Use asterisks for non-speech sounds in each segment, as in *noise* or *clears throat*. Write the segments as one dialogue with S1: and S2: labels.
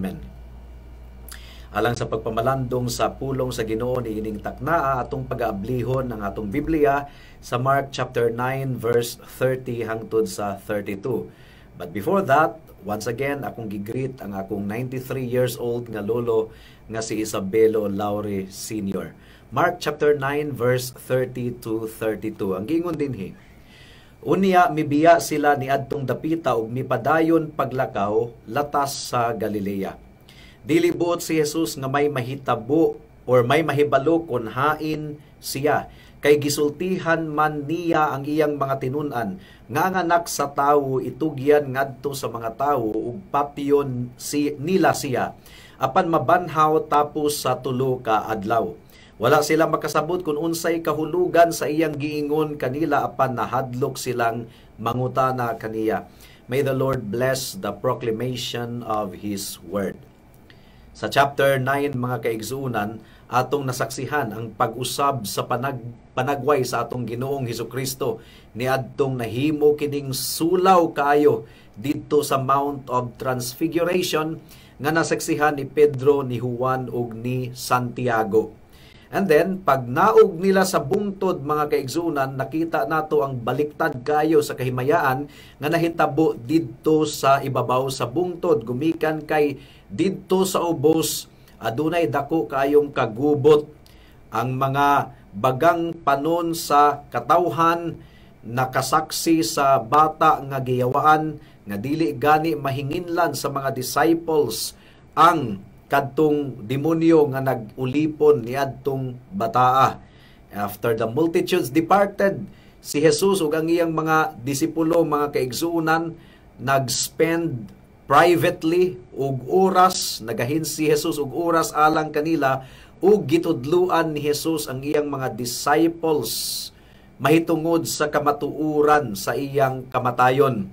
S1: Amen. Alang sa pagpamalandong sa pulong sa Ginoo ni ining taknaa atong pag-aablihon ng atong Biblia sa Mark chapter 9 verse 30 hangtod sa 32. But before that, once again akong gigreet ang akong 93 years old nga lolo nga si Isabelo Laure Senior. Mark chapter 9 verse 30 to 32. Ang gingon dinhi. Unya mibiya sila ni adtong dapita ug mipadayon paglakaw latas sa Galilea. Dili buot si Jesus nga may mahitabo or may mahibalo kon hain siya kay gisultihan man niya ang iyang mga tinunan nga nganak sa tawo itugyan ngadto sa mga tawo ug papiyon si nila siya apan mabanhaw tapos sa tulo ka adlaw wala sila makasabot kung unsay kahulugan sa iyang giingon kanila apan nahadlok silang manguta na kaniya. May the Lord bless the proclamation of His Word. Sa chapter 9, mga kaigsuunan, atong nasaksihan ang pag-usab sa panag panagway sa atong Ginoong Hesus Kristo ni adtong nahimo kining sulaw Kayo didto sa Mount of Transfiguration nga nasaksihan ni Pedro, ni Juan ug ni Santiago. And then, pag naog nila sa bungtod mga kaigsunan, nakita nato ang baliktad kayo sa kahimayaan nga nahitabo didto sa ibabaw sa bungtod. Gumikan kay didto sa ubos, adunay dako kayong kagubot. Ang mga bagang panon sa katawhan, nakasaksi sa bata nga giyawaan, nga dili gani mahinginlan sa mga disciples ang kadtong demonyo nga nagulipon niadtong bataa. After the multitudes departed, si Jesus ug ang iyang mga disipulo, mga kaigsuunan, nag-spend privately og oras, nagahin si Jesus og oras alang kanila ug gitudluan ni Jesus ang iyang mga disciples mahitungod sa kamatuuran sa iyang kamatayon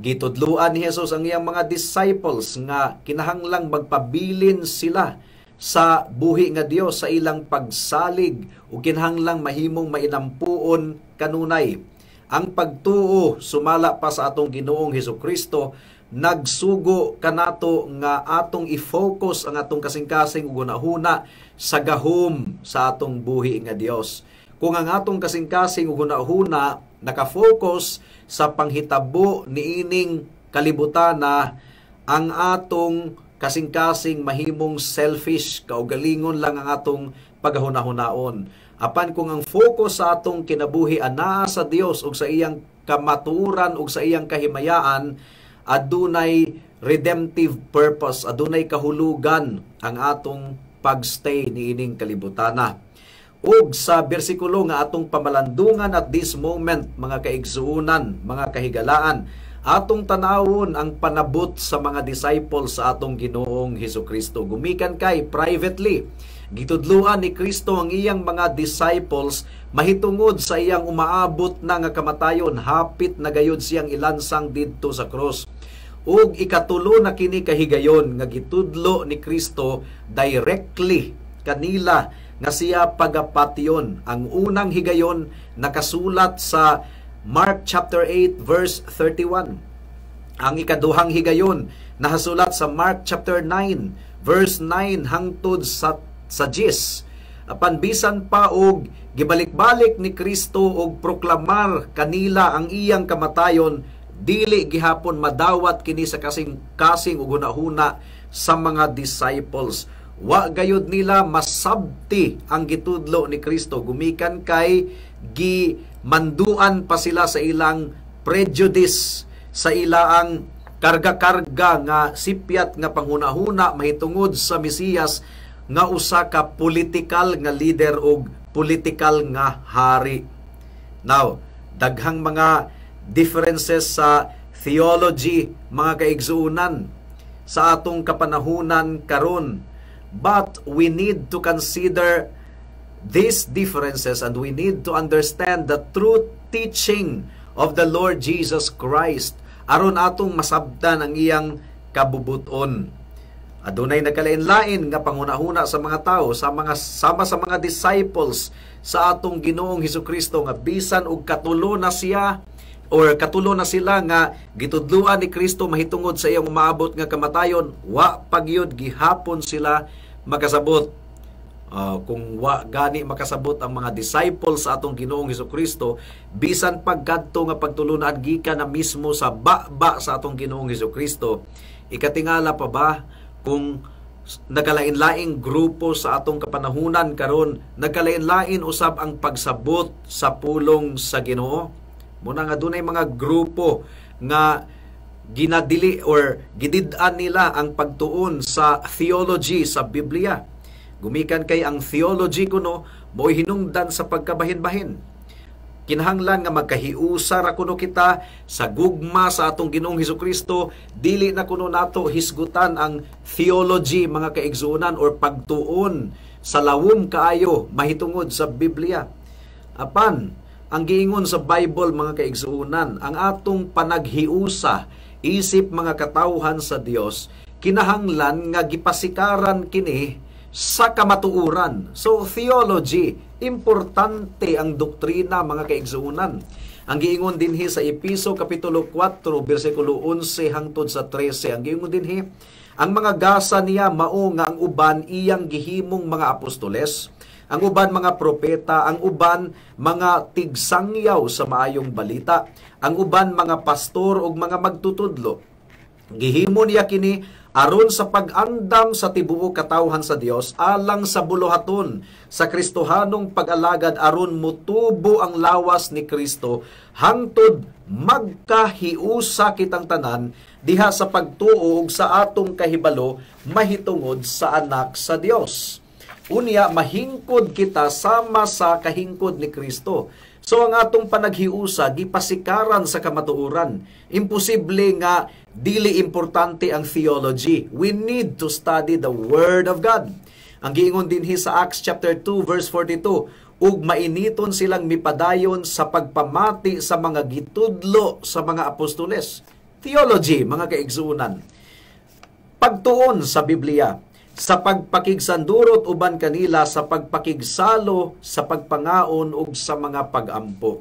S1: Gitudluan ni Jesus ang iyang mga disciples nga kinahanglang magpabilin sila sa buhi nga Dios sa ilang pagsalig o kinahanglang mahimong mainampuon kanunay. Ang pagtuo sumala pa sa atong Ginoong Heso Kristo nagsugo kanato nga atong i-focus ang atong kasing-kasing ug hunahuna sa gahom sa atong buhi nga Dios. Kung ang atong kasing-kasing ug hunahuna nakafocus sa panghitabo niining kalibutan na ang atong kasing-kasing mahimong selfish kaugalingon lang ang atong paghahunahunaon. Apan kung ang focus sa atong kinabuhi ana sa Dios ug sa iyang kamaturan ug sa iyang kahimayaan adunay redemptive purpose adunay kahulugan ang atong pagstay niining kalibutana ug sa bersikulo nga atong pamalandungan at this moment mga kaigsuunan mga kahigalaan atong tanawon ang panabot sa mga disciples sa atong Ginoong Hesus Kristo gumikan kay privately gitudluan ni Kristo ang iyang mga disciples mahitungod sa iyang umaabot na nga kamatayon hapit na gayud siyang ilansang didto sa cross ug ikatulo na kini kahigayon nga gitudlo ni Kristo directly kanila nga siya pagapatyon ang unang higayon nakasulat sa Mark chapter 8 verse 31 ang ikaduhang higayon nahasulat sa Mark chapter 9 verse 9 hangtod sa sa 10 panbisan pa og gibalik-balik ni Kristo og proklamar kanila ang iyang kamatayon dili gihapon madawat kini sa kasing kasing ug huna sa mga disciples Wa gayud nila masabti ang gitudlo ni Kristo gumikan kay gi manduan pa sila sa ilang prejudice sa ilaang karga-karga nga sipyat nga panghunahuna mahitungod sa Mesiyas nga usa ka political nga leader og political nga hari. Now, daghang mga differences sa theology mga kaigsuunan sa atong kapanahunan karon But we need to consider these differences and we need to understand the true teaching of the Lord Jesus Christ aron atong masabdan ang iyang kabubuton. Adunay nagkalain-lain nga pangunahuna sa mga tao sa mga sama sa mga disciples sa atong Ginoong Hesus Kristo nga bisan og katulo na siya or katulo na sila nga gitudluan ni Kristo mahitungod sa iyang umaabot nga kamatayon wa pagyud gihapon sila makasabot Uh, kung wa gani makasabot ang mga disciples sa atong Ginoong Hesus Kristo bisan pagkadto nga pagtulunan gikan na mismo sa baba sa atong Ginoong Hesus Kristo ikatingala pa ba kung nagkalain-laing grupo sa atong kapanahunan karon nagkalain-lain usab ang pagsabot sa pulong sa Ginoo Muna nga dunay mga grupo nga ginadili or gididaan nila ang pagtuon sa theology sa Biblia. Gumikan kay ang theology kuno mo'y hinungdan sa pagkabahin-bahin. Kinahanglan nga magkahiusa ra kuno kita sa gugma sa atong Ginoong Hesus Kristo, dili na kuno nato hisgutan ang theology mga kaigsuonan or pagtuon sa lawom kaayo mahitungod sa Biblia. Apan ang giingon sa Bible mga kaigsuunan, ang atong panaghiusa isip mga katawhan sa Dios kinahanglan nga gipasikaran kini sa kamatuuran. So theology, importante ang doktrina mga kaigsuunan. Ang giingon dinhi sa Episo kapitulo 4 bersikulo 11 hangtod sa 13. Ang giingon dinhi ang mga gasa niya mao nga ang uban iyang gihimong mga apostoles ang uban mga propeta, ang uban mga tigsangyaw sa maayong balita, ang uban mga pastor ug mga magtutudlo. Gihimo niya kini aron sa pag-andam sa tibuok katawhan sa Dios alang sa buluhaton sa Kristohanong pag-alagad aron mutubo ang lawas ni Kristo hangtod magkahiusa kitang tanan diha sa pagtuo sa atong kahibalo mahitungod sa anak sa Dios. Unya, mahingkod kita sama sa kahingkod ni Kristo. So ang atong panaghiusa, gipasikaran sa kamatuuran. Imposible nga, dili importante ang theology. We need to study the Word of God. Ang giingon dinhi sa Acts chapter 2 verse 42, ug mainiton silang mipadayon sa pagpamati sa mga gitudlo sa mga apostoles. Theology, mga kaigsuunan. Pagtuon sa Biblia, sa pagpakigsandurot uban kanila sa pagpakigsalo sa pagpangaon ug sa mga pagampo.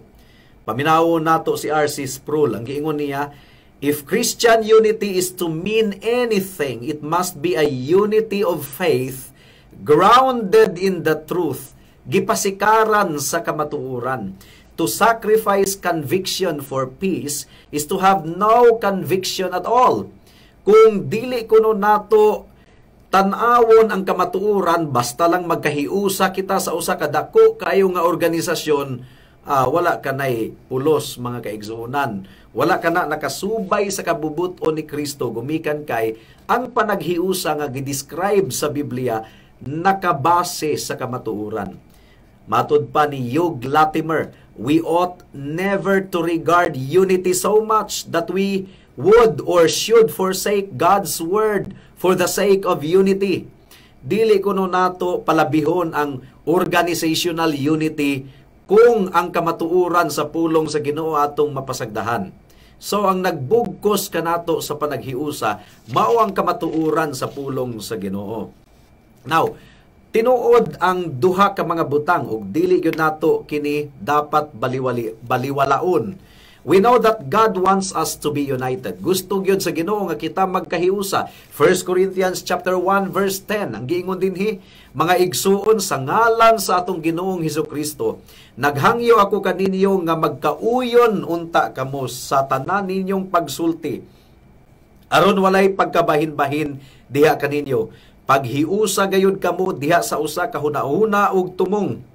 S1: Paminawon nato si R.C. Sproul ang giingon niya, If Christian unity is to mean anything, it must be a unity of faith grounded in the truth, gipasikaran sa kamatuoran. To sacrifice conviction for peace is to have no conviction at all. Kung dili kuno nato tanawon ang kamatuoran basta lang magkahiusa kita sa usa ka dako kayo nga organisasyon uh, wala ka nay pulos mga kaigsuonan wala ka na nakasubay sa kabubut kabubuton ni Kristo gumikan kay ang panaghiusa nga gidescribe sa Biblia nakabase sa kamatuoran matud pa ni Hugh Latimer we ought never to regard unity so much that we would or should forsake God's word for the sake of unity. Dili kuno nato palabihon ang organizational unity kung ang kamatuuran sa pulong sa Ginoo atong mapasagdahan. So ang nagbugkos kanato sa panaghiusa mao ang kamatuuran sa pulong sa Ginoo. Now, tinuod ang duha ka mga butang ug dili gyud nato kini dapat baliwali baliwalaon We know that God wants us to be united. Gusto gyud sa Ginoo nga kita magkahiusa. 1 Corinthians chapter 1 verse 10 ang giingon dinhi, mga igsuon sa ngalan sa atong Ginoong Hesus Kristo. naghangyo ako kaninyo nga magkauyon unta kamo sa tanan ninyong pagsulti. Aron walay pagkabahin-bahin diha kaninyo. Paghiusa gayud kamo diha sa usa ka hunahuna ug tumong.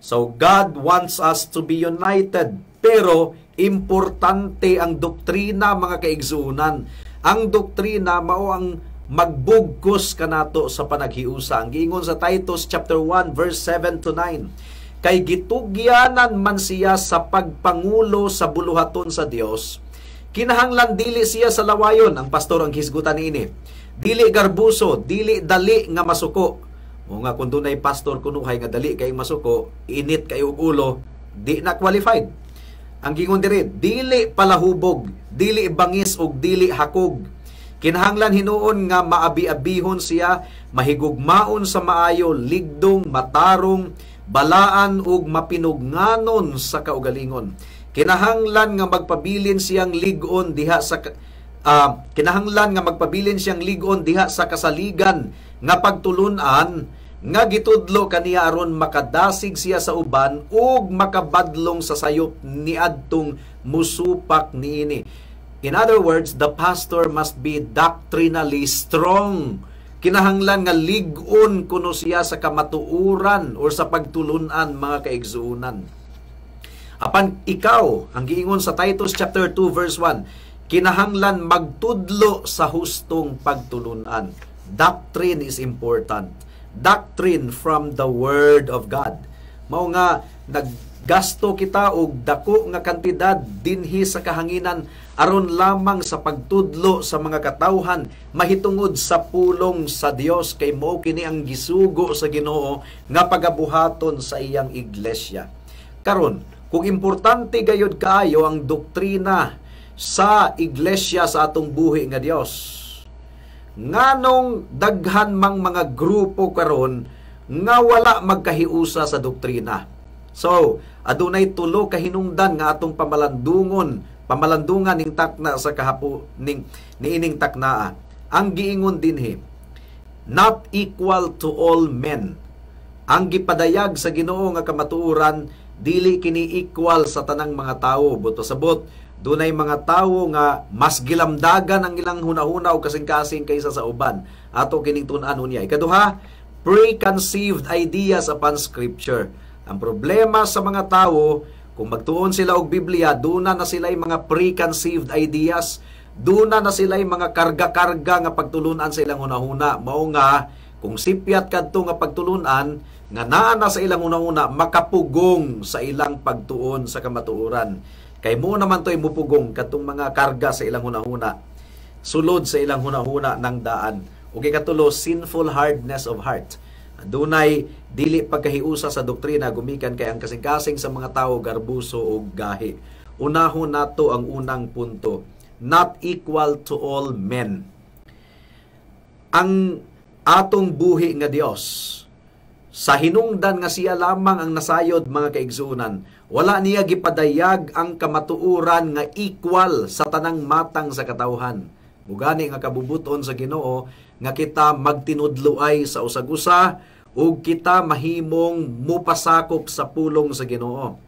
S1: So God wants us to be united pero importante ang doktrina mga kaigsuunan. Ang doktrina mao ang magbugkos kanato sa panaghiusa. Ang giingon sa Titus chapter 1 verse 7 to 9. Kay gitugyanan man siya sa pagpangulo sa buluhaton sa Dios, kinahanglan dili siya sa lawayon ang pastor ang hisgutan ini. Dili garbuso, dili dali nga masuko. O nga kung dunay pastor kunuhay nga dali kay masuko, init kay ulo, di na qualified ang gingon dire dili palahubog, dili bangis og dili hakog. Kinahanglan hinuon nga maabi-abihon siya, mahigugmaon sa maayo, ligdong, matarong, balaan ug mapinugnganon sa kaugalingon. Kinahanglan nga magpabilin siyang ligon diha sa uh, kinahanglan nga magpabilin siyang ligon diha sa kasaligan nga pagtulunan nga gitudlo kaniya aron makadasig siya sa uban ug makabadlong sa sayop niadtong musupak niini. In other words, the pastor must be doctrinally strong. Kinahanglan nga ligon kuno siya sa kamatuuran or sa pagtulunan mga kaigsuunan. Apan ikaw, ang giingon sa Titus chapter 2 verse 1, kinahanglan magtudlo sa hustong pagtulunan. Doctrine is important doctrine from the Word of God. Mao nga, naggasto kita og dako nga kantidad dinhi sa kahanginan aron lamang sa pagtudlo sa mga katawhan mahitungod sa pulong sa Dios kay mao kini ang gisugo sa Ginoo nga pagabuhaton sa iyang iglesia. Karon, kung importante gayud kaayo ang doktrina sa iglesia sa atong buhi nga Dios, nganong daghan mang mga grupo karon nga wala magkahiusa sa doktrina. So, adunay tulo ka hinungdan nga atong pamalandungon, pamalandungan ning takna sa kahapo ning niining taknaa. Ang giingon dinhi not equal to all men. Ang gipadayag sa Ginoo nga kamatuoran dili kini equal sa tanang mga tawo buto sabot Dunay mga tawo nga mas gilamdagan ang ilang hunahuna o kasing-kasing kaysa sa uban. Ato kining tun niya. Ikaduha, preconceived ideas upon scripture. Ang problema sa mga tawo kung magtuon sila og Biblia, duna na sila'y mga preconceived ideas, duna na sila'y mga karga-karga nga pagtulunan sa ilang hunahuna. Mao nga kung sipyat kadto nga pagtulunan nga naa na sa ilang hunahuna, makapugong sa ilang pagtuon sa kamatuoran. Kay mo naman to'y mupugong katong mga karga sa ilang hunahuna, sulod sa ilang hunahuna ng daan. O kay katulo, sinful hardness of heart. Dunay dili pagkahiusa sa doktrina gumikan kay ang kasing-kasing sa mga tao garbuso o gahi. Unahon nato ang unang punto. Not equal to all men. Ang atong buhi nga Dios sa hinungdan nga siya lamang ang nasayod mga kaigsuunan wala niya gipadayag ang kamatuuran nga equal sa tanang matang sa katawhan. Mugani nga kabubuton sa Ginoo nga kita magtinudluay sa usag-usa ug kita mahimong mupasakop sa pulong sa Ginoo.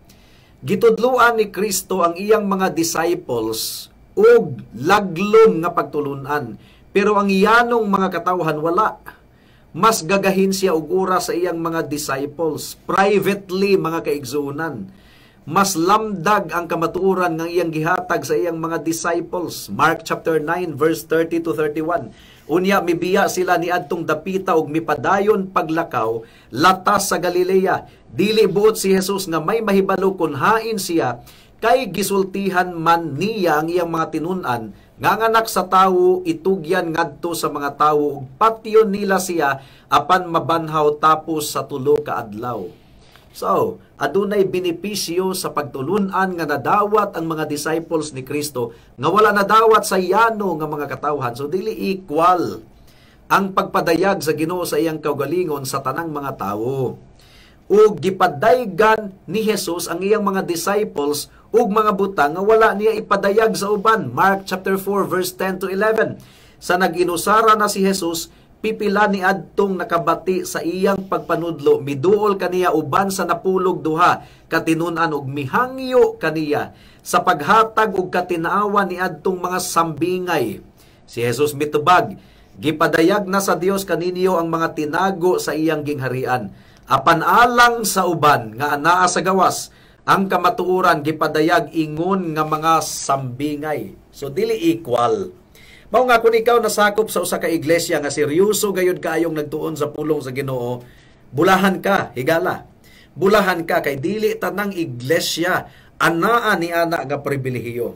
S1: Gitudluan ni Kristo ang iyang mga disciples ug laglom nga pagtulunan pero ang iyanong mga katawhan wala mas gagahin siya og oras sa iyang mga disciples privately mga kaigsoonan mas lamdag ang kamatuoran ng iyang gihatag sa iyang mga disciples. Mark chapter 9 verse 30 to 31. Unya mibiya sila ni adtong dapita og mipadayon paglakaw latas sa Galilea. Dili buot si Jesus nga may mahibalo kun hain siya kay gisultihan man niya ang iyang mga tinunan nganganak sa tawo itugyan ngadto sa mga tawo ug patyon nila siya apan mabanhaw tapos sa tulo ka adlaw. So, adunay benepisyo sa pagtulunan nga nadawat ang mga disciples ni Kristo nga wala nadawat sa yano nga mga katawhan. So, dili equal ang pagpadayag sa Ginoo sa iyang kaugalingon sa tanang mga tawo. Ug gipadayagan ni Jesus ang iyang mga disciples ug mga butang nga wala niya ipadayag sa uban. Mark chapter 4 verse 10 to 11. Sa naginusara na si Jesus, pipila ni adtong nakabati sa iyang pagpanudlo miduol kaniya uban sa napulog duha katinun-an og mihangyo kaniya sa paghatag og katinaawa ni adtong mga sambingay si Jesus mitubag gipadayag na sa Dios kaninyo ang mga tinago sa iyang gingharian apan alang sa uban nga anaa sa gawas ang kamatuoran gipadayag ingon nga mga sambingay so dili equal Mao nga kun ikaw nasakop sa usa ka iglesia nga seryoso gayud kaayong nagtuon sa pulong sa Ginoo, bulahan ka, higala. Bulahan ka kay dili tanang iglesia anaa ni ana nga pribilehiyo.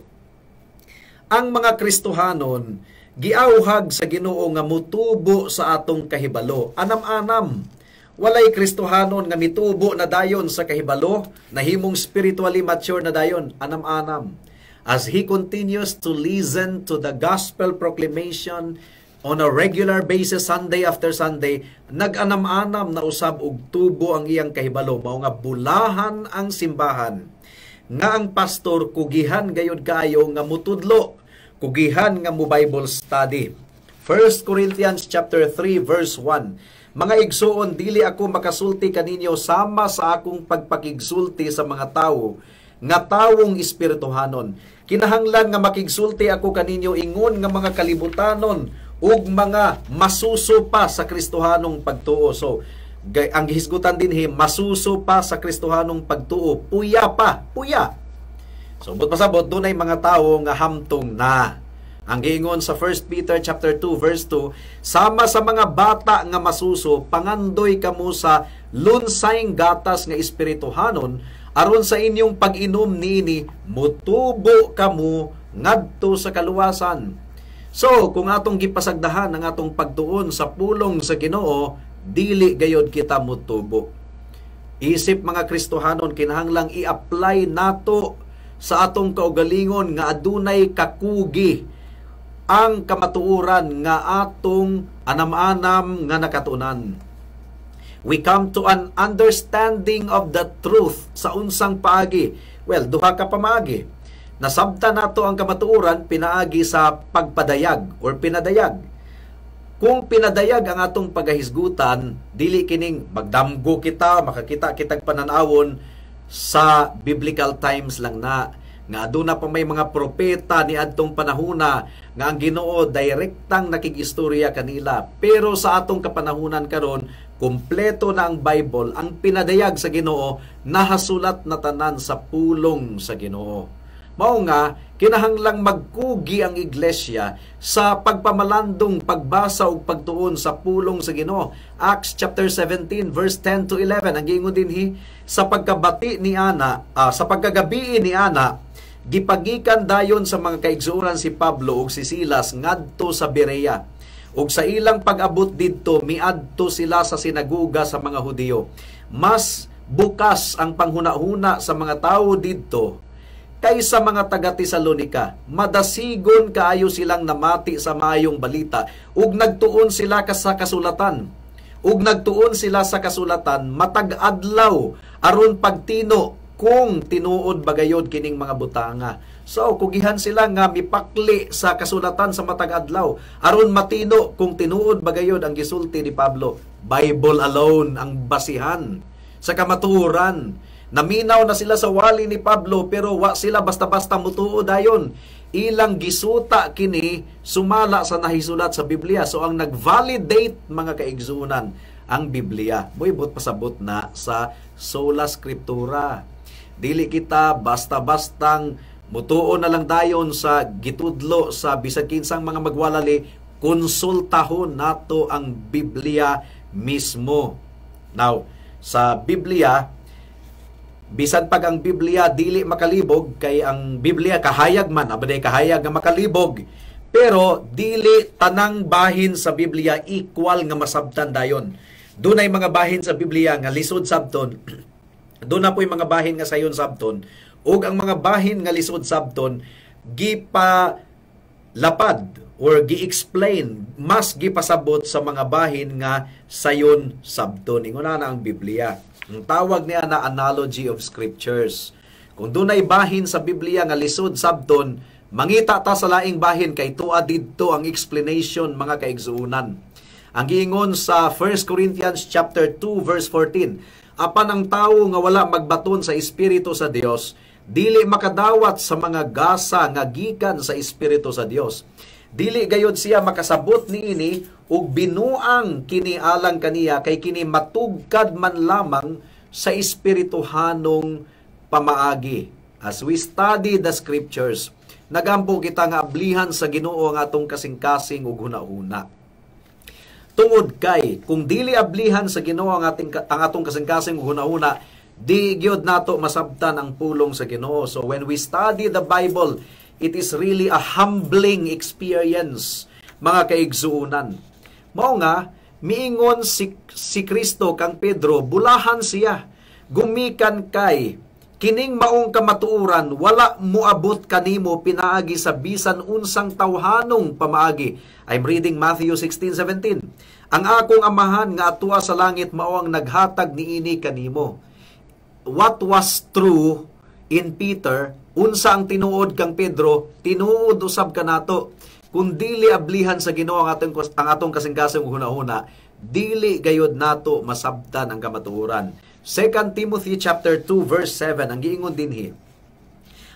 S1: Ang mga Kristohanon giawhag sa Ginoo nga mutubo sa atong kahibalo. Anam-anam walay kristohanon nga mitubo na dayon sa kahibalo, nahimong spiritually mature na dayon, anam-anam as he continues to listen to the gospel proclamation on a regular basis Sunday after Sunday nag-anam-anam na usab og tubo ang iyang kahibalo mao nga bulahan ang simbahan nga ang pastor kugihan gayud kaayo nga mutudlo kugihan nga mo Bible study 1 Corinthians chapter 3 verse 1 mga igsuon, dili ako makasulti kaninyo sama sa akong pagpakigsulti sa mga tao nga tawong espirituhanon. Kinahanglan nga makigsulti ako kaninyo ingon nga mga kalibutanon ug mga masuso pa sa Kristohanong pagtuo. So, ang hisgutan din he, masuso pa sa Kristohanong pagtuo. Puya pa, puya. So, but pasabot, dunay mga tao nga hamtong na. Ang giingon sa 1 Peter chapter 2 verse 2, sama sa mga bata nga masuso, pangandoy kamo sa lunsayng gatas nga espirituhanon aron sa inyong pag-inom niini mutubo kamo ngadto sa kaluwasan so kung atong gipasagdahan ang atong pagtuon sa pulong sa Ginoo dili gayod kita mutubo isip mga Kristohanon kinahanglang i-apply nato sa atong kaugalingon nga adunay kakugi ang kamatuoran nga atong anam-anam nga nakatunan we come to an understanding of the truth sa unsang paagi. Well, duha ka pamaagi. Nasabta nato ang kamatuoran pinaagi sa pagpadayag or pinadayag. Kung pinadayag ang atong pagahisgutan, dili kining magdamgo kita, makakita kitag pananawon sa biblical times lang na nga aduna pa may mga propeta ni adtong panahuna nga ang Ginoo direktang nakigistorya kanila pero sa atong kapanahunan karon Kompleto na ang Bible ang pinadayag sa Ginoo nahasulat na tanan sa pulong sa Ginoo. Mao nga kinahanglang magkugi ang iglesia sa pagpamalandong pagbasa ug pagtuon sa pulong sa Ginoo. Acts chapter 17 verse 10 to 11 ang giingon dinhi sa pagkabati ni ana uh, sa pagkagabi ni ana gipagikan dayon sa mga kaigsuoran si Pablo ug si Silas ngadto sa Berea Ug sa ilang pag-abot didto, miadto sila sa sinaguga sa mga Hudiyo. Mas bukas ang panghunahuna sa mga tao didto kaysa mga taga Tesalonika. Madasigon kaayo silang namati sa mayong balita ug nagtuon sila sa kasulatan. Ug nagtuon sila sa kasulatan matag-adlaw aron pagtino kung tinuod bagayod kining mga butanga. So, kugihan sila nga mipakli sa kasulatan sa matag adlaw aron matino kung tinuod bagayod ang gisulti ni Pablo. Bible alone ang basihan sa kamaturan. Naminaw na sila sa wali ni Pablo pero wa sila basta-basta mutuo dayon. Ilang gisuta kini sumala sa nahisulat sa Biblia. So ang nag-validate mga kaigsunan ang Biblia. Moibot pasabot na sa sola scriptura Dili kita basta-bastang mutuo na lang dayon sa gitudlo sa bisag kinsang mga magwalali, konsultahon nato ang Biblia mismo. Now, sa Biblia, bisan pag ang Biblia dili makalibog kay ang Biblia kahayag man abday kahayag nga makalibog pero dili tanang bahin sa Biblia equal nga masabtan dayon dunay mga bahin sa Biblia nga lisod sabton *clears throat* Doon na po yung mga bahin nga sayon sabton ug ang mga bahin nga lisod sabton gipa lapad or gi-explain mas gipasabot sa mga bahin nga sayon sabton inguna na ang Biblia ang tawag niya na analogy of scriptures kung dunay bahin sa Biblia nga lisod sabton mangita ta sa laing bahin kay tuwa didto ang explanation mga kaigsuonan ang giingon sa 1 Corinthians chapter 2 verse 14 apan ang tawo nga wala magbaton sa espiritu sa Dios dili makadawat sa mga gasa nga gikan sa espiritu sa Dios dili gayod siya makasabot niini ug binuang kini alang kaniya kay kini matugkad man lamang sa espirituhanong pamaagi as we study the scriptures nagampo kita nga ablihan sa Ginoo ang atong kasing-kasing ug huna-huna tungod kay kung dili ablihan sa Ginoo ang ating ang atong kasing-kasing una-una di gyud nato masabtan ang pulong sa Ginoo so when we study the Bible it is really a humbling experience mga kaigsuunan mao nga miingon si si Kristo kang Pedro bulahan siya gumikan kay kining maong kamatuuran wala moabot kanimo pinaagi sa bisan unsang tawhanong pamaagi I'm reading Matthew 16:17 Ang akong amahan nga atua sa langit mao ang naghatag niini kanimo What was true in Peter unsa ang tinuod kang Pedro tinuod usab kanato kung dili ablihan sa Ginoo ang atong ang atong kasingkasing kasingkasong una dili gayod nato masabtan ang kamatuoran 2 Timothy chapter 2 verse 7 ang giingon dinhi.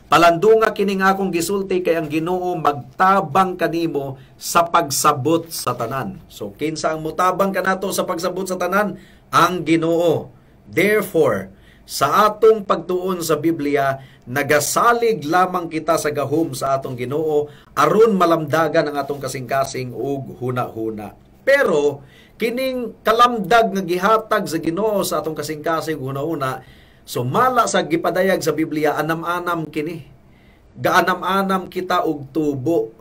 S1: Palandunga kining akong gisulti kay ang Ginoo magtabang kanimo sa pagsabot sa tanan. So kinsa ang mutabang kanato sa pagsabot sa tanan? Ang Ginoo. Therefore, sa atong pagtuon sa Biblia, nagasalig lamang kita sa gahom sa atong Ginoo aron malamdagan ang atong kasing-kasing ug huna-huna. Pero kining kalamdag nga gihatag sa Ginoo sa atong kasing-kasing una-una sumala sa gipadayag sa Biblia anam-anam kini gaanam-anam kita og tubo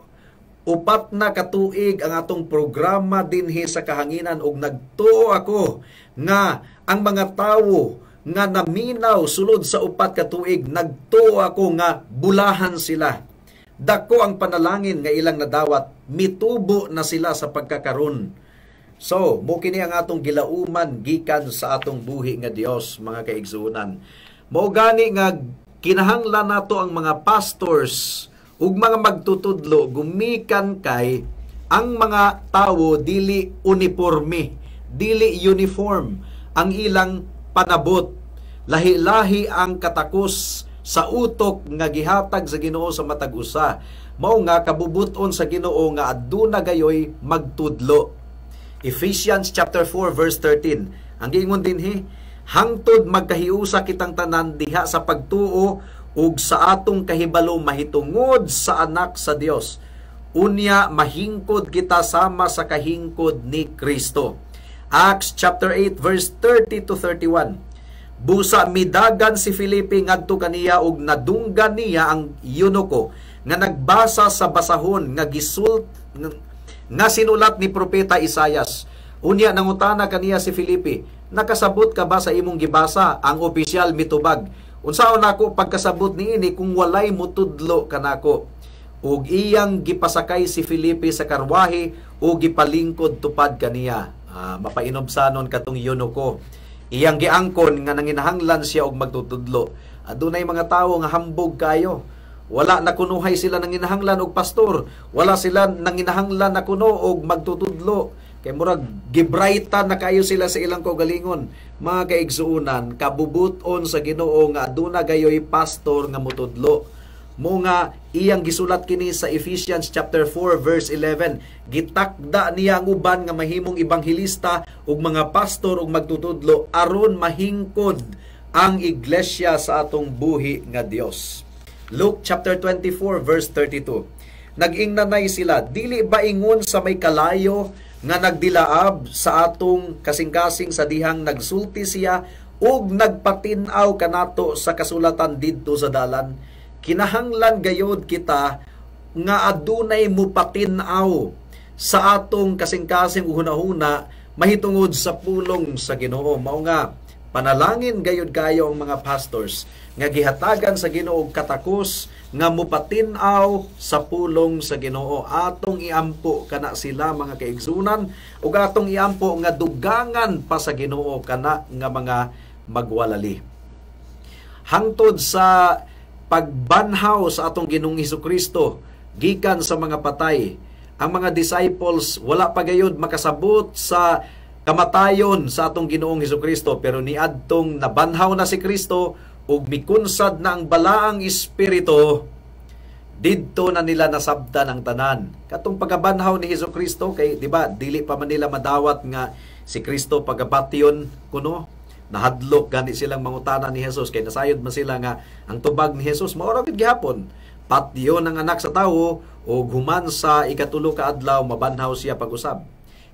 S1: upat na katuig ang atong programa dinhi sa kahanginan og nagtuo ako nga ang mga tawo nga naminaw sulod sa upat ka tuig nagtuo ako nga bulahan sila dako ang panalangin nga ilang nadawat mitubo na sila sa pagkakaron So, mo kini ang atong gilauman gikan sa atong buhi nga Dios mga kaigsuonan. Mo gani nga kinahanglan nato ang mga pastors ug mga magtutudlo gumikan kay ang mga tawo dili uniforme, dili uniform ang ilang panabot. Lahi-lahi ang katakos sa utok nga gihatag sa Ginoo sa matag usa. Mao nga kabubuton sa Ginoo nga aduna gayoy magtudlo Ephesians chapter 4 verse 13. Ang giingon din he, hangtod magkahiusa kitang tanan diha sa pagtuo ug sa atong kahibalo mahitungod sa anak sa Dios. Unya mahingkod kita sama sa kahingkod ni Kristo. Acts chapter 8 verse 30 to 31. Busa midagan si Filipe ngadto kaniya ug nadunggan niya ang yunoko nga nagbasa sa basahon nga gisult na sinulat ni Propeta Isayas. Unya nangutana kaniya si Filipe, nakasabot ka ba sa imong gibasa ang opisyal mitubag? Unsaon nako pagkasabot niini kung walay mutudlo kanako? ug iyang gipasakay si Filipe sa karwahe ug gipalingkod tupad kaniya ah, mapainomsanon katong yuno ko iyang giangkon nga nanginahanglan siya og magtutudlo adunay ah, mga tawo nga hambog kayo wala na kunuhay sila ng inahanglan og pastor wala sila nang inahanglan na kuno og magtutudlo kay murag gibrighta na kayo sila sa ilang kaugalingon mga kaigsuonan kabubuton sa Ginoo nga aduna gayoy pastor nga mutudlo mo nga iyang gisulat kini sa Ephesians chapter 4 verse 11 gitakda niya ang uban nga mahimong ebanghelista ug mga pastor ug magtutudlo aron mahingkod ang iglesia sa atong buhi nga Dios Luke chapter 24 verse 32. Naging nanay sila, dili ba ingon sa may kalayo nga nagdilaab sa atong kasing-kasing sa dihang nagsulti siya ug nagpatinaw kanato sa kasulatan didto sa dalan. Kinahanglan gayod kita nga adunay mo sa atong kasing-kasing uhuna-huna mahitungod sa pulong sa Ginoo mao nga panalangin gayod kayo ang mga pastors nga gihatagan sa Ginoo katakos nga mupatin sa pulong sa Ginoo atong iampo kana sila mga kaigsoonan ug atong iampo nga dugangan pa sa Ginoo kana nga mga magwalali hangtod sa pagbanhaw sa atong Ginoong Kristo gikan sa mga patay ang mga disciples wala pa gayud makasabot sa kamatayon sa atong Ginoong Kristo pero niadtong nabanhaw na si Kristo ug mikunsad na ang balaang espiritu didto na nila nasabdan ang tanan. Katong pagabanhaw ni Hesus Kristo kay di ba dili pa man nila madawat nga si Kristo pagabatyon kuno nahadlok gani silang mangutana ni Hesus kay nasayod man sila nga ang tubag ni Hesus maura gid gihapon. Patyon ang anak sa tawo o human sa ikatulo ka adlaw mabanhaw siya pag-usab.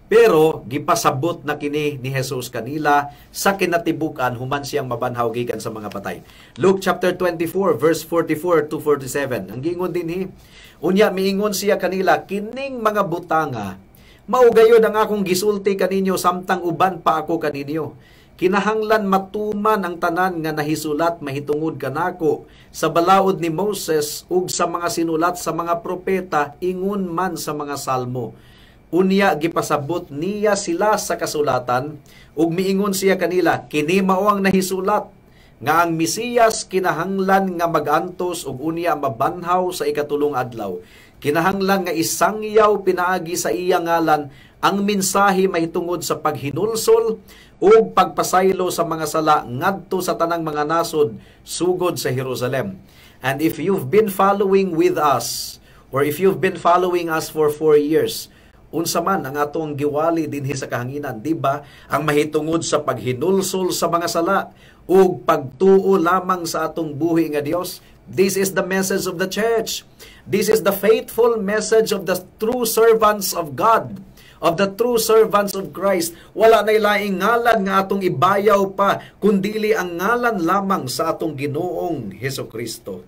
S1: Pero gipasabot na kini ni Jesus kanila sa kinatibukan human siyang mabanhaw gikan sa mga patay. Luke chapter 24 verse 44 to 47. Ang gingon din hi. Unya miingon siya kanila kining mga butanga maugayod ang akong gisulti kaninyo samtang uban pa ako kaninyo. Kinahanglan matuman ang tanan nga nahisulat mahitungod kanako sa balaod ni Moses ug sa mga sinulat sa mga propeta ingon man sa mga salmo unya gipasabot niya sila sa kasulatan ug miingon siya kanila kini mao ang nahisulat nga ang Mesiyas kinahanglan nga magantos ug unya mabanhaw sa ikatulong adlaw kinahanglan nga isangyaw pinaagi sa iyang ngalan ang mensahe mahitungod sa paghinulsol ug pagpasaylo sa mga sala ngadto sa tanang mga nasod sugod sa Jerusalem and if you've been following with us or if you've been following us for four years unsa man ang atong giwali dinhi sa kahanginan di ba ang mahitungod sa paghinulsol sa mga sala ug pagtuo lamang sa atong buhi nga Dios this is the message of the church this is the faithful message of the true servants of God of the true servants of Christ wala nay laing ngalan nga atong ibayaw pa kundili ang ngalan lamang sa atong Ginoong Heso Kristo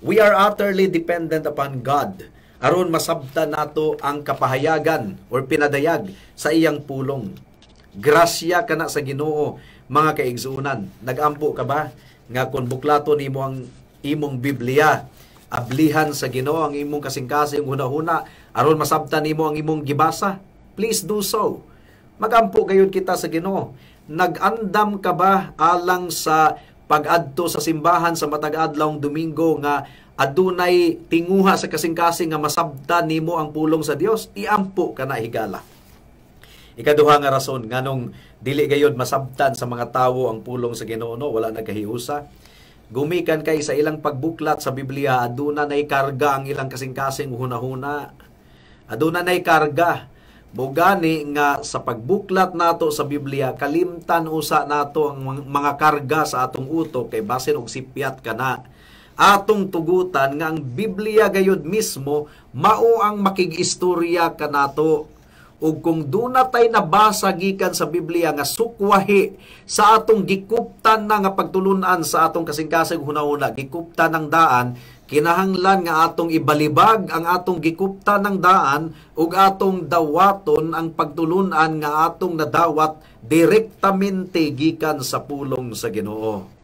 S1: we are utterly dependent upon God aron masabta nato ang kapahayagan or pinadayag sa iyang pulong. Grasya kana sa Ginoo mga kaigsuunan. Nagampo ka ba nga kun buklato nimo ang imong Biblia ablihan sa Ginoo ang imong kasingkasing kasing hunahuna aron masabta nimo ang imong gibasa? Please do so. Magampo gayud kita sa Ginoo. Nagandam ka ba alang sa pag-adto sa simbahan sa matag-adlawng Domingo nga adunay tinguha sa kasing-kasing nga masabta nimo ang pulong sa Dios iampo kana higala ikaduha nga rason nganong dili gayud masabtan sa mga tawo ang pulong sa Ginoo wala nagkahiusa gumikan kay sa ilang pagbuklat sa Biblia aduna nay karga ang ilang kasing-kasing hunahuna aduna nay karga Bugani nga sa pagbuklat nato sa Biblia, kalimtan usa nato ang mga karga sa atong utok kay basin og sipyat kana atong tugutan nga ang Biblia gayud mismo mao ang makigistorya kanato ug kung duna tay nabasa gikan sa Biblia nga sukwahi sa atong gikuptan na nga pagtulunan sa atong kasingkasing kasing hunahuna gikuptan ng daan kinahanglan nga atong ibalibag ang atong gikuptan ng daan ug atong dawaton ang pagtulunan nga atong nadawat direktamente gikan sa pulong sa Ginoo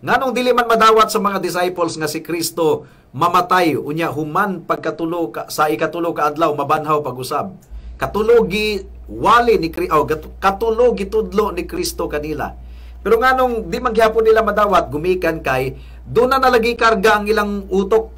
S1: Nganong dili man madawat sa mga disciples nga si Kristo mamatay unya human pagkatulo ka, sa ikatulo ka adlaw mabanhaw pag-usab. Katulogi wali ni Kristo oh, katulogi tudlo ni Kristo kanila. Pero nganong di man nila madawat gumikan kay duna na lagi karga ang ilang utok.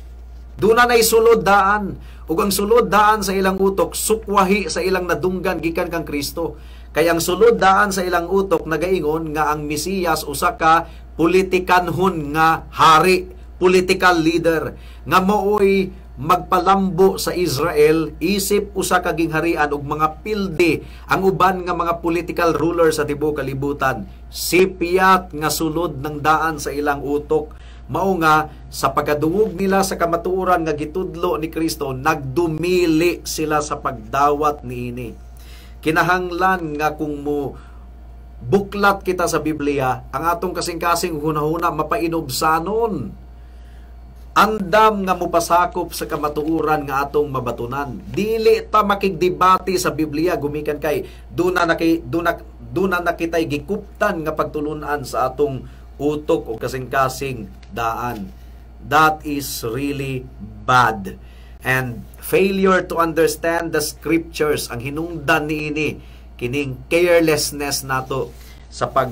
S1: Duna na isulod daan ug ang sulod daan sa ilang utok sukwahi sa ilang nadunggan gikan kang Kristo. Kaya ang sulod daan sa ilang utok nagaingon nga ang Mesiyas usa ka politikanhon nga hari, political leader nga mooy magpalambo sa Israel isip usa ka gingharian og mga pilde ang uban nga mga political ruler sa tibuok kalibutan sipiat nga sulod ng daan sa ilang utok mao nga sa pagkadungog nila sa kamatuoran nga gitudlo ni Kristo nagdumili sila sa pagdawat niini kinahanglan nga kung mo buklat kita sa Biblia, ang atong kasing-kasing hunahuna mapainobsanon. Andam nga mupasakop sa kamatuuran nga atong mabatunan. Dili ta makigdebate sa Biblia gumikan kay duna naki duna duna nakitay gikuptan nga pagtulunan sa atong utok o kasing-kasing daan. That is really bad. And failure to understand the scriptures ang hinungdan niini kining carelessness nato sa pag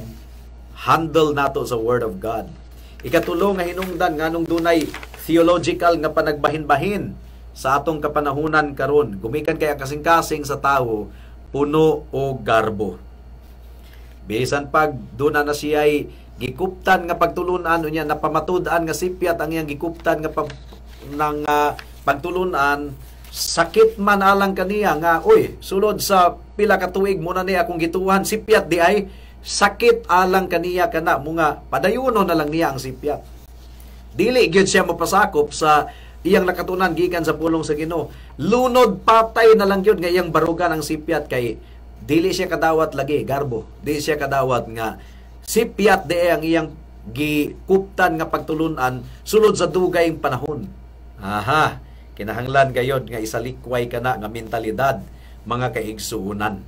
S1: handle nato sa word of God ikatulo nga hinungdan nganong dunay theological nga panagbahin-bahin sa atong kapanahunan karon gumikan kay ang kasing-kasing sa tawo puno o garbo bisan pag duna na siya'y gikuptan nga pagtulunan unya napamatud-an nga sipyat ang iyang gikuptan nga pag, nang uh, pagtulunan sakit man alang kaniya nga oy sulod sa pila ka tuig mo na niya kung gituhan sipyat di ay sakit alang kaniya kana mo nga padayuno na lang niya ang sipyat dili gyud siya mapasakop sa iyang nakatunan gikan sa pulong sa Ginoo lunod patay na lang gyud nga iyang barugan ang sipyat kay dili siya kadawat lagi garbo dili siya kadawat nga sipyat di ay ang iyang gikuptan nga pagtulunan sulod sa dugayng panahon aha Kinahanglan gayon nga isalikway kana nga mentalidad mga kaigsuunan.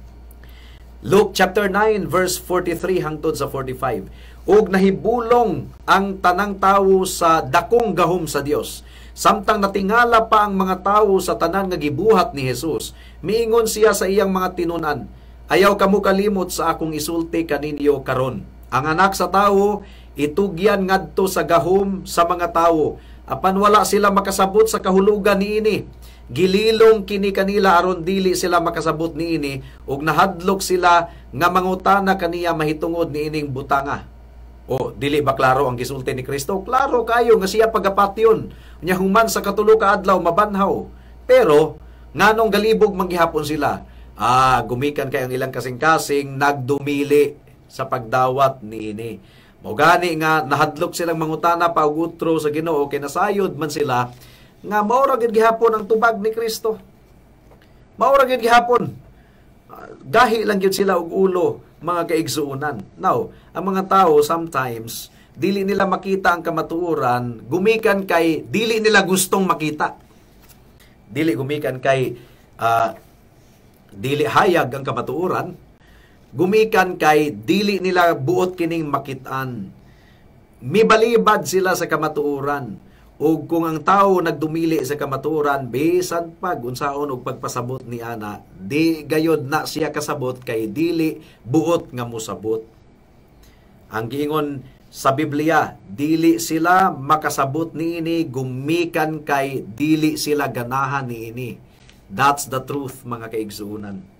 S1: Luke chapter 9 verse 43 hangtod sa 45. Ug nahibulong ang tanang tawo sa dakong gahom sa Dios. Samtang natingala pa ang mga tawo sa tanan nga gibuhat ni Hesus, miingon siya sa iyang mga tinunan, ayaw kamo kalimot sa akong isulti kaninyo karon. Ang anak sa tawo itugyan ngadto sa gahom sa mga tawo apan wala sila makasabot sa kahulugan niini gililong kini kanila aron dili sila makasabot niini ug nahadlok sila nga mangutana kaniya mahitungod niining butanga o dili ba klaro ang gisulti ni Kristo klaro kayo nga siya pagapatyon nya human sa katulo ka adlaw mabanhaw pero nganong galibog manggihapon sila ah gumikan kay ang ilang kasing-kasing nagdumili sa pagdawat niini mo gani nga nahadlok silang mangutana pa sa Ginoo kay nasayod man sila nga maura gid gihapon ang tubag ni Kristo. Maura gid gihapon. Ah, dahi lang gyud sila og ulo mga kaigsuonan. Now, ang mga tao sometimes dili nila makita ang kamatuoran, gumikan kay dili nila gustong makita. Dili gumikan kay uh, dili hayag ang kamatuoran, gumikan kay dili nila buot kining makitaan. Mibalibad sila sa kamatuoran. O kung ang tao nagdumili sa kamatuoran, bisan pag unsaon og pagpasabot ni ana, di gayod na siya kasabot kay dili buot nga musabot. Ang giingon sa Biblia, dili sila makasabot niini, gumikan kay dili sila ganahan niini. That's the truth mga kaigsuunan.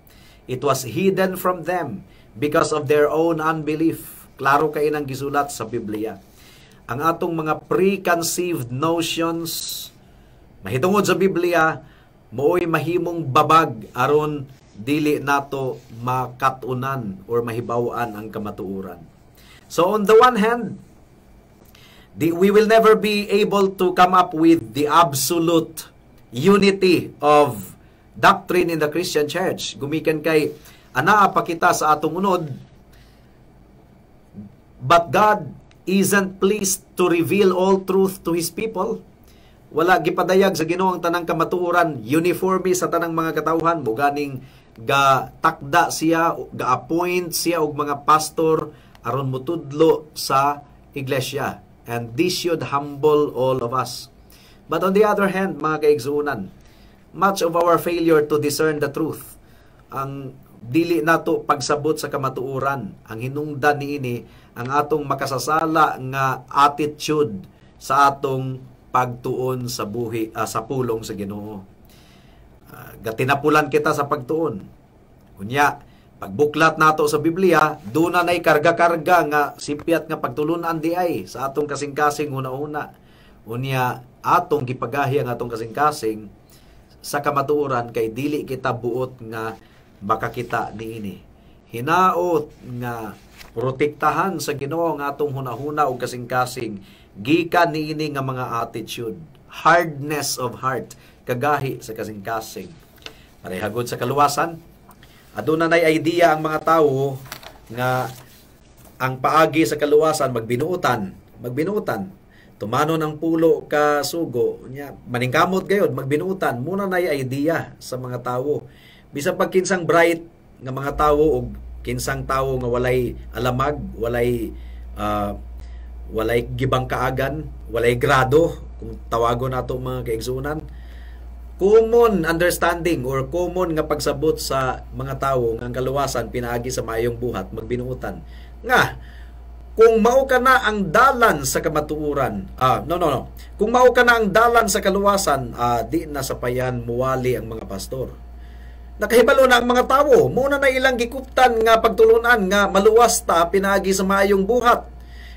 S1: It was hidden from them because of their own unbelief. Klaro kay nang gisulat sa Biblia. Ang atong mga preconceived notions mahitungod sa Biblia mooy mahimong babag aron dili nato makatunan or mahibawan ang kamatuoran. So on the one hand, the, we will never be able to come up with the absolute unity of Doctrine in the Christian Church. Gumikan kay, anaa pa kita sa atong unod, but God isn't pleased to reveal all truth to His people. Wala gipadayag sa Ginoo ang tanang kamatuoran, uniformi sa tanang mga katawhan, buganing ga takda siya, ga appoint siya og mga pastor aron mutudlo sa iglesia. And this should humble all of us. But on the other hand, mga kaigsuunan, much of our failure to discern the truth. Ang dili nato pagsabot sa kamatuoran. Ang hinungdan niini ang atong makasasala nga attitude sa atong pagtuon sa buhi uh, sa pulong sa Ginoo. Uh, gatinapulan kita sa pagtuon. kunya pagbuklat nato sa Biblia, duna nay karga-karga nga sipiat nga pagtulunan di ay sa atong kasing-kasing una-una. Unya, atong gipagahi ang atong kasing-kasing sa kamatuoran kay dili kita buot nga makakita niini. Hinaot nga protektahan sa Ginoo nga atong hunahuna og kasing-kasing gikan niini nga mga attitude, hardness of heart kagahi sa kasing-kasing. Parehagod sa kaluwasan, aduna nay idea ang mga tawo nga ang paagi sa kaluwasan magbinuotan, magbinuotan Tumano ng pulo ka sugo nya maningkamot gayod magbinutan muna nay idea sa mga tawo. Bisan pag kinsang bright nga mga tawo og kinsang tawo nga walay alamag, walay uh, walay gibang kaagan, walay grado kung tawagon nato mga kaigsunan. Common understanding or common nga pagsabot sa mga tawo nga ang kaluwasan pinaagi sa mayong buhat magbinuotan. Nga kung mao ka na ang dalan sa kamatuuran ah no no no kung mao ka na ang dalan sa kaluwasan ah, di na sa payan muwali ang mga pastor nakahibalo na ang mga tawo muna na ilang gikuptan nga pagtulunan nga maluwas ta pinaagi sa maayong buhat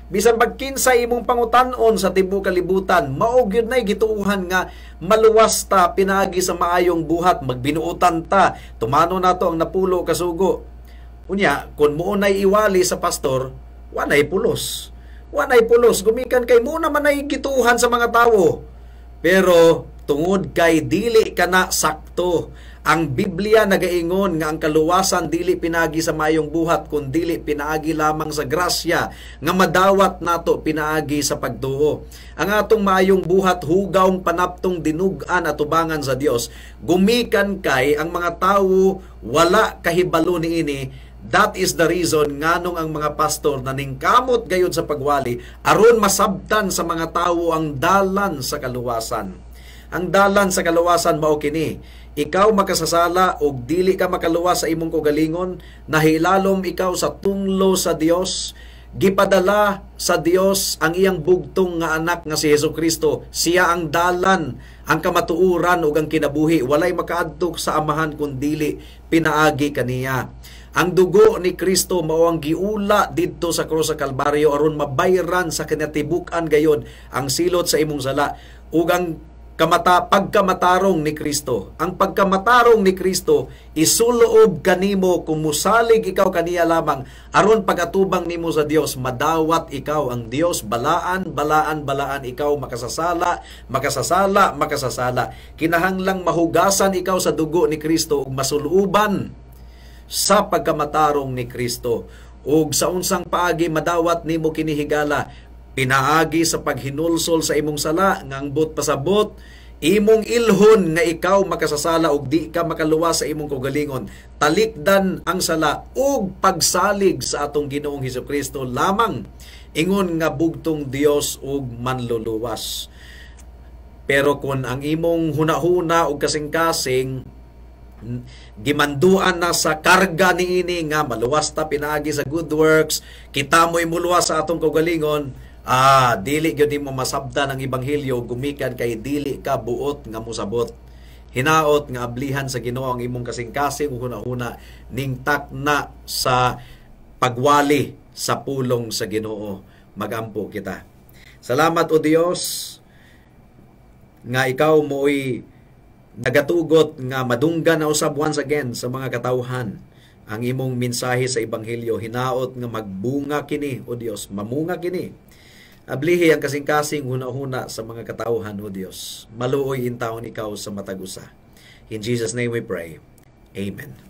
S1: bisan pagkinsa imong pangutan-on sa tibuok kalibutan mao gyud nay gituuhan nga maluwas ta pinaagi sa maayong buhat magbinuutan ta tumano nato ang napulo kasugo unya kun mo iwali sa pastor Wanay pulos. Wanay pulos. Gumikan kay muna man ay gituhan sa mga tao. Pero tungod kay dili kana sakto. Ang Biblia nagaingon nga ang kaluwasan dili pinagi sa mayong buhat kun dili pinaagi lamang sa grasya nga madawat nato pinaagi sa pagtuo. Ang atong mayong buhat hugawng panaptong dinug-an at ubangan sa Dios. Gumikan kay ang mga tawo wala kahibalo ini That is the reason nganong ang mga pastor na ningkamot gayon sa pagwali aron masabtan sa mga tawo ang dalan sa kaluwasan. Ang dalan sa kaluwasan mao kini ikaw makasasala og dili ka makaluwas sa imong kogalingon nahilalom ikaw sa tunglo sa Dios gipadala sa Dios ang iyang bugtong nga anak nga si Hesus Kristo siya ang dalan ang kamatuuran ug ang kinabuhi walay makaadtok sa amahan kun dili pinaagi kaniya ang dugo ni Kristo mao ang giula didto sa krus sa Kalbaryo aron mabayran sa kinatibukan gayon ang silot sa imong sala ug ang kamata pagkamatarong ni Kristo. Ang pagkamatarong ni Kristo isuloob kanimo kung musalig ikaw kaniya lamang aron pagatubang nimo sa Dios madawat ikaw ang Dios balaan balaan balaan ikaw makasasala makasasala makasasala kinahanglang mahugasan ikaw sa dugo ni Kristo ug masuluban sa pagkamatarong ni Kristo. Ug sa unsang paagi madawat nimo kinihigala, pinaagi sa paghinulsol sa imong sala ngangbot pasabot, imong ilhon nga ikaw makasasala ug di ka makaluwas sa imong kaugalingon. Talikdan ang sala ug pagsalig sa atong Ginoong Hesus Kristo lamang ingon nga bugtong Dios ug manluluwas. Pero kung ang imong hunahuna ug kasing-kasing gimanduan na sa karga ni ini nga maluwas ta pinaagi sa good works kita mo'y muluwas sa atong kaugalingon ah dili gyud nimo masabda ng ebanghelyo gumikan kay dili ka buot nga musabot hinaot nga ablihan sa Ginoo ang imong kasing-kasing una-una ning takna sa pagwali sa pulong sa Ginoo magampo kita salamat o Dios nga ikaw mo'y nagatugot nga madungga na usab once again sa mga katawhan ang imong mensahe sa ebanghelyo hinaot nga magbunga kini o Dios mamunga kini ablihi ang kasing-kasing huna-huna sa mga katawhan o Dios maluoy intawon ikaw sa matag usa in Jesus name we pray amen